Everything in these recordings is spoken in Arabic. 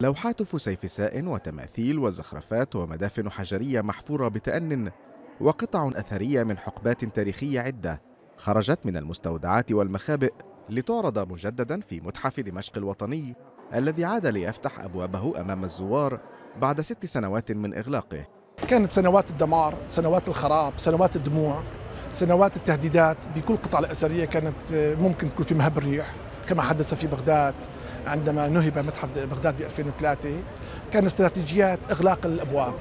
لوحات فسيفساء وتماثيل وزخرفات ومدافن حجرية محفورة بتأن وقطع أثرية من حقبات تاريخية عدة خرجت من المستودعات والمخابئ لتعرض مجددا في متحف دمشق الوطني الذي عاد ليفتح أبوابه أمام الزوار بعد ست سنوات من إغلاقه كانت سنوات الدمار سنوات الخراب سنوات الدموع سنوات التهديدات بكل قطع الأثرية كانت آه، ممكن تكون في مهب الريح كما حدث في بغداد عندما نهب متحف بغداد ب 2003 كان استراتيجيات إغلاق الأبواب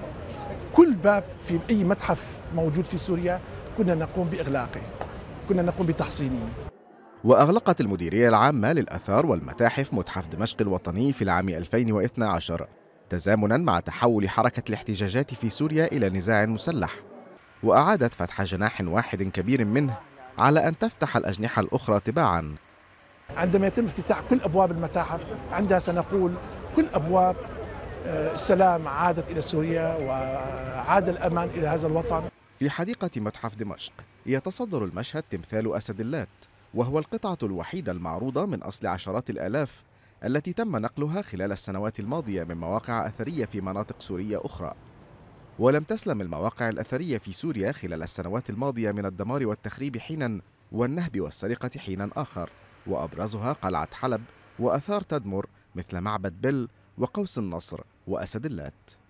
كل باب في أي متحف موجود في سوريا كنا نقوم بإغلاقه كنا نقوم بتحصينه وأغلقت المديرية العامة للأثار والمتاحف متحف دمشق الوطني في العام 2012 تزامنا مع تحول حركة الاحتجاجات في سوريا إلى نزاع مسلح وأعادت فتح جناح واحد كبير منه على أن تفتح الأجنحة الأخرى تباعا عندما يتم افتتاح كل أبواب المتاحف عندها سنقول كل أبواب آه، السلام عادت إلى سوريا وعاد الأمان إلى هذا الوطن في حديقة متحف دمشق يتصدر المشهد تمثال أسد اللات وهو القطعة الوحيدة المعروضة من أصل عشرات الآلاف التي تم نقلها خلال السنوات الماضية من مواقع أثرية في مناطق سورية أخرى ولم تسلم المواقع الأثرية في سوريا خلال السنوات الماضية من الدمار والتخريب حينا والنهب والسرقة حينا آخر وأبرزها قلعة حلب وآثار تدمر مثل معبد بل وقوس النصر وأسد اللات